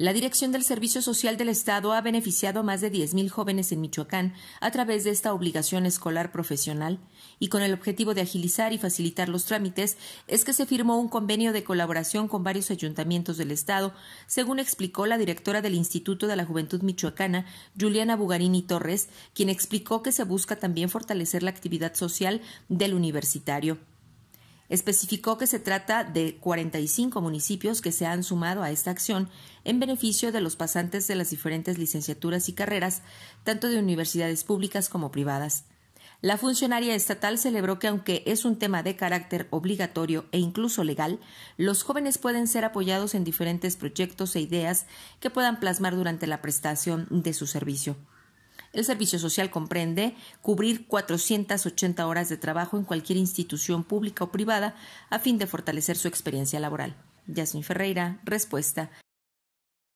La Dirección del Servicio Social del Estado ha beneficiado a más de 10.000 jóvenes en Michoacán a través de esta obligación escolar profesional y con el objetivo de agilizar y facilitar los trámites es que se firmó un convenio de colaboración con varios ayuntamientos del Estado, según explicó la directora del Instituto de la Juventud Michoacana, Juliana Bugarini Torres, quien explicó que se busca también fortalecer la actividad social del universitario. Especificó que se trata de 45 municipios que se han sumado a esta acción en beneficio de los pasantes de las diferentes licenciaturas y carreras, tanto de universidades públicas como privadas. La funcionaria estatal celebró que aunque es un tema de carácter obligatorio e incluso legal, los jóvenes pueden ser apoyados en diferentes proyectos e ideas que puedan plasmar durante la prestación de su servicio. El servicio social comprende cubrir 480 horas de trabajo en cualquier institución pública o privada a fin de fortalecer su experiencia laboral. Yasmin Ferreira, respuesta.